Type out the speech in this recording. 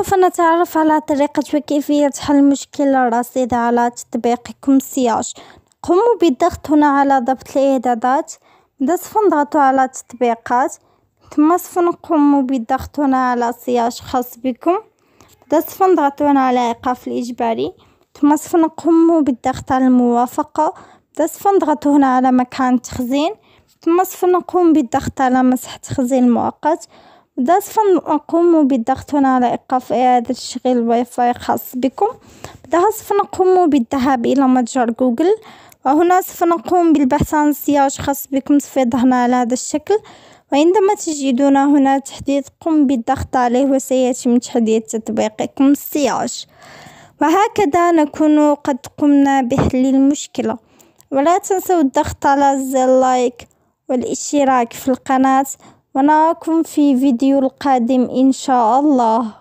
سوف نتعرف على طريقة وكيفية حل المشكلة الرصيدة على تطبيق كومسياج نقوم بالضغط هنا على ضبط الإعدادات سوف نضغط على تطبيقات ثم سوف نقوم بالضغط هنا على سياج خاص بكم بدأ سوف نضغط هنا على إيقاف الإجباري ثم سوف نقوم بالضغط على الموافقة بدأ سوف نضغط هنا على مكان التخزين ثم سوف نقوم بالضغط على مسح تخزين مؤقت سوف نقوم بالضغط هنا على إيقاف إعادة تشغيل الواي فاي الخاص بكم بعدها سوف نقوم بالذهاب إلى متجر جوجل وهنا سوف نقوم بالبحث عن سياج خاص بكم سوف يظهر على هذا الشكل وعندما تجدون هنا تحديث قم بالضغط عليه وسيتم تحديث تطبيقكم السياج وهكذا نكون قد قمنا بحل المشكلة ولا تنسوا الضغط على زر لايك والاشتراك في القناة ونراكم في فيديو القادم إن شاء الله